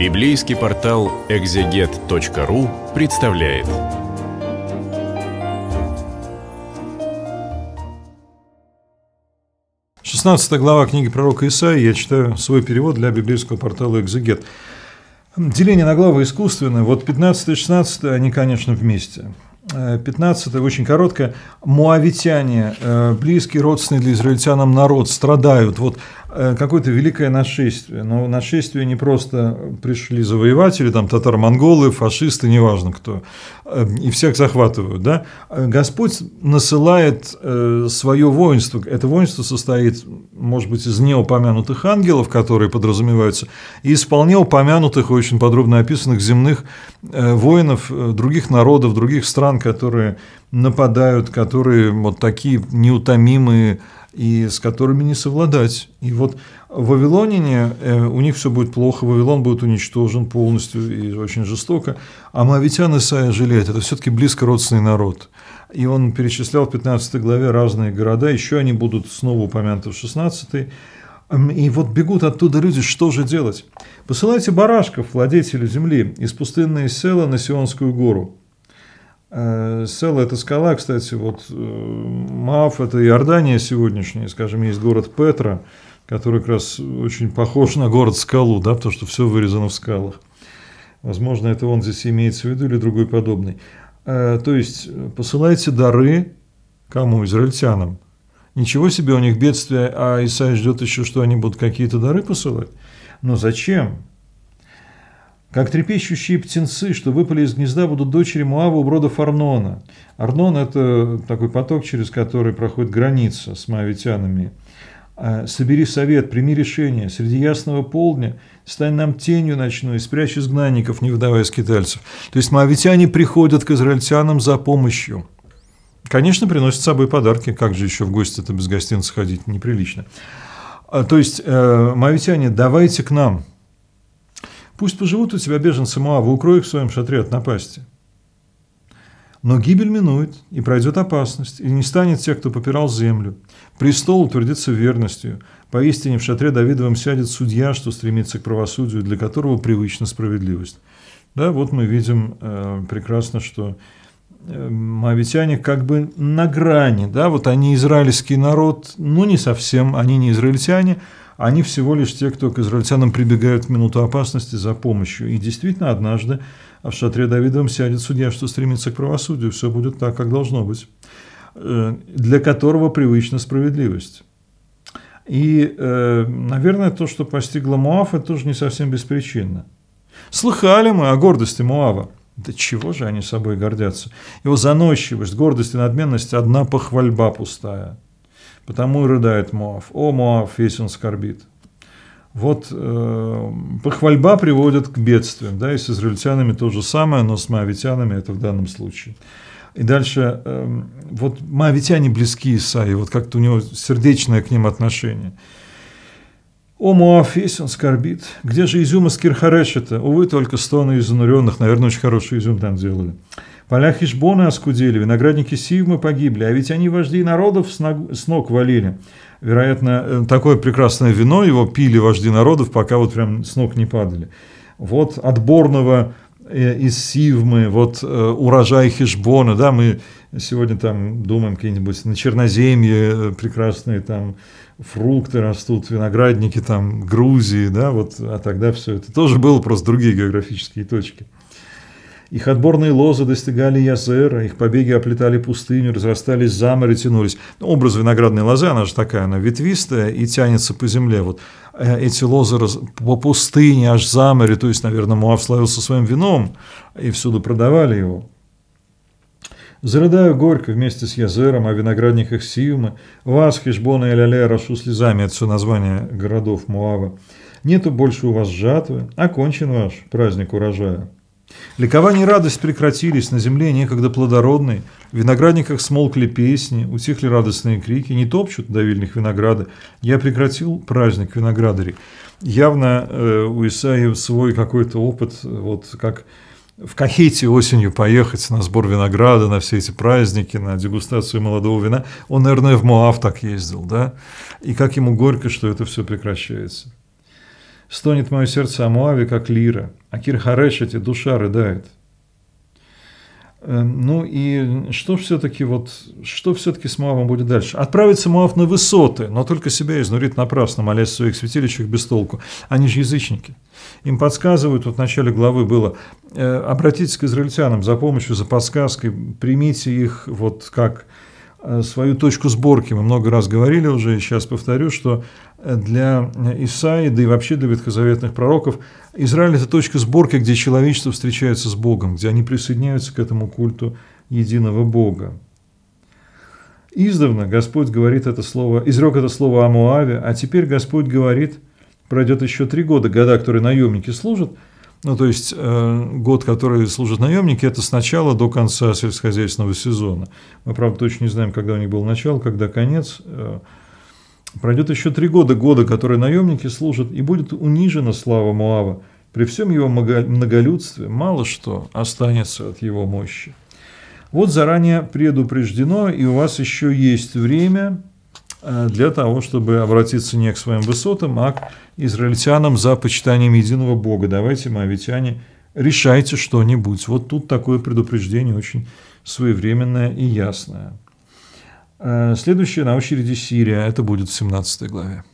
Библейский портал экзегет.ру представляет. Шестнадцатая глава книги пророка Исаия. Я читаю свой перевод для библейского портала «Экзегет». Деление на главы искусственное. Вот 15 и 16 они, конечно, вместе. 15 э, очень короткое. Муавитяне, э, близкий родственный для израильтянам народ, страдают. Вот Э, какое-то великое нашествие. Но нашествие не просто пришли завоеватели, там татар-монголы, фашисты, неважно кто, э, и всех захватывают. Да? Господь насылает э, свое воинство. Это воинство состоит, может быть, из неупомянутых ангелов, которые подразумеваются, и из вполне упомянутых очень подробно описанных земных воинов других народов, других стран, которые нападают, которые вот такие неутомимые и с которыми не совладать. И вот вавилоняне, э, у них все будет плохо, Вавилон будет уничтожен полностью и очень жестоко, а Моавитян Исаия жалеют, это все-таки близко родственный народ. И он перечислял в 15 главе разные города, еще они будут снова упомянуты в 16 и вот бегут оттуда люди, что же делать? Посылайте барашков, владетелю земли, из пустынные села на Сионскую гору. Э, Села – это скала, кстати, вот э, Маф – это Иордания сегодняшняя, скажем, есть город Петра, который как раз очень похож на город-скалу, да, потому что все вырезано в скалах. Возможно, это он здесь имеется в виду или другой подобный. Э, то есть, посылайте дары кому? Израильтянам. Ничего себе у них бедствие, а Исаия ждет еще, что они будут какие-то дары посылать. Но зачем? Как трепещущие птенцы, что выпали из гнезда, будут дочери Муава у брода Арнона. Арнон – это такой поток, через который проходит граница с маавитянами. А, «Собери совет, прими решение, среди ясного полдня стань нам тенью ночной, спрячь изгнанников, не выдавая скитальцев». То есть маавитяне приходят к израильтянам за помощью. Конечно, приносят с собой подарки, как же еще в гости-то без гостинца ходить, неприлично. А, то есть, э, маавитяне, давайте к нам, Пусть поживут у тебя беженцы Моава, укрой в своем шатре от напасти. Но гибель минует, и пройдет опасность, и не станет тех, кто попирал землю. Престол утвердится верностью. Поистине в шатре Давидовым сядет судья, что стремится к правосудию, для которого привычна справедливость. Да, вот мы видим э, прекрасно, что э, мавитяне как бы на грани, да, вот они израильский народ, но не совсем, они не израильтяне, они всего лишь те, кто к израильтянам прибегают в минуту опасности за помощью. И действительно, однажды в шатре Давидовым сядет судья, что стремится к правосудию, все будет так, как должно быть, э, для которого привычна справедливость. И, э, наверное, то, что постигло Муав, это тоже не совсем беспричинно. Слыхали мы о гордости Муава. Да чего же они собой гордятся? Его заносчивость, гордость и надменность – одна похвальба пустая – Потому и рыдает Моав. О, Моав, весь он скорбит. Вот э, похвальба приводит к бедствиям. Да, и с израильтянами то же самое, но с моавитянами это в данном случае. И дальше, э, вот моавитяне близки Исаии, вот как-то у него сердечное к ним отношение. «О, Моав, весь он скорбит, где же изюм из Кирхарешета? Увы, только стоны из изнуренных». Наверное, очень хороший изюм там делали. Поля Хишбона оскудели, виноградники Сивмы погибли, а ведь они вожди народов с, ног, валили. Вероятно, э, такое прекрасное вино его пили вожди народов, пока вот прям с ног не падали. Вот отборного э, из Сивмы, вот э, урожай Хишбона, да, мы сегодня там думаем какие-нибудь на Черноземье прекрасные там фрукты растут, виноградники там Грузии, да, вот, а тогда все это тоже было просто другие географические точки. Их отборные лозы достигали Язера, их побеги оплетали пустыню, разрастались за море, тянулись. Ну, образ виноградной лозы, она же такая, она ветвистая и тянется по земле. Вот э, эти лозы раз... по пустыне, аж за море, то есть, наверное, Муав славился своим вином, и всюду продавали его. Зарыдаю горько вместе с Язером о а виноградниках Сиумы. Вас, Хешбона и Ляля, рашу слезами. Это все название городов Муава. Нету больше у вас жатвы, окончен ваш праздник урожая. Ликование и радость прекратились на земле, некогда плодородной. В виноградниках смолкли песни, утихли радостные крики, не топчут давильных винограды. Я прекратил праздник виноградарей. Явно э, у Исаия свой какой-то опыт, вот как в Кахете осенью поехать на сбор винограда, на все эти праздники, на дегустацию молодого вина. Он, наверное, в Моав так ездил, да? И как ему горько, что это все прекращается. Стонет мое сердце о Муаве, как лира, а Кирхарешете душа рыдает. Э, ну и что все-таки вот, что все-таки с Муавом будет дальше? Отправится Муав на высоты, но только себя изнурит напрасно, молясь в своих святилищах без толку. Они же язычники. Им подсказывают, вот в начале главы было, э, обратитесь к израильтянам за помощью, за подсказкой, примите их вот как Э, свою точку сборки. Мы много раз говорили уже, и сейчас повторю, что э, для э, Исаи, да и вообще для ветхозаветных пророков, Израиль – это точка сборки, где человечество встречается с Богом, где они присоединяются к этому культу единого Бога. Издавна Господь говорит это слово, изрек это слово о Моаве, а теперь Господь говорит, пройдет еще три года, года, которые наемники служат – ну, то есть, э, год, который служат наемники, это с начала до конца сельскохозяйственного сезона. Мы, правда, точно не знаем, когда у них был начало, когда конец. Э, пройдет еще три года, года, которые наемники служат, и будет унижена слава Муава. При всем его многолюдстве мало что останется от его мощи. Вот заранее предупреждено, и у вас еще есть время Э, для того, чтобы обратиться не к своим высотам, а к израильтянам за почитанием единого Бога. Давайте, моавитяне, решайте что-нибудь. Вот тут такое предупреждение очень своевременное и ясное. Э, следующее на очереди Сирия. Это будет в 17 главе.